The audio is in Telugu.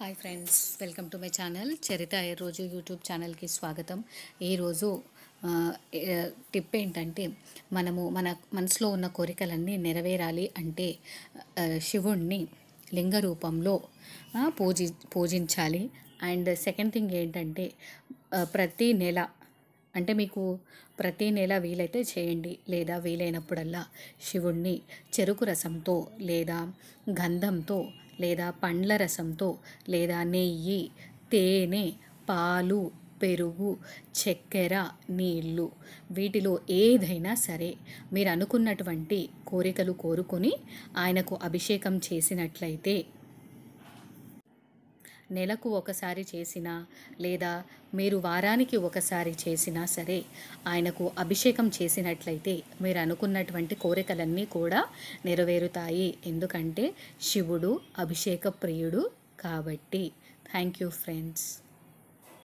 hi friends welcome to my channel Charitha రోజు యూట్యూబ్ ఛానల్కి స్వాగతం ఈరోజు టిప్ ఏంటంటే మనము మన మనసులో ఉన్న కోరికలన్నీ నెరవేరాలి అంటే శివుణ్ణి లింగ రూపంలో పూజి పూజించాలి అండ్ సెకండ్ థింగ్ ఏంటంటే ప్రతి నెల అంటే మీకు ప్రతి నెల వీలైతే చేయండి లేదా వీలైనప్పుడల్లా శివుణ్ణి చెరుకు రసంతో లేదా గంధంతో లేదా పండ్ల రసంతో లేదా నెయ్యి తేనె పాలు పెరుగు చక్కెర నీళ్ళు వీటిలో ఏదైనా సరే మీరు అనుకున్నటువంటి కోరికలు కోరుకొని ఆయనకు అభిషేకం చేసినట్లయితే నెలకు ఒకసారి చేసినా లేదా మీరు వారానికి ఒకసారి చేసినా సరే ఆయనకు అభిషేకం చేసినట్లయితే మీరు అనుకున్నటువంటి కోరికలన్నీ కూడా నెరవేరుతాయి ఎందుకంటే శివుడు అభిషేక ప్రియుడు కాబట్టి థ్యాంక్ యూ ఫ్రెండ్స్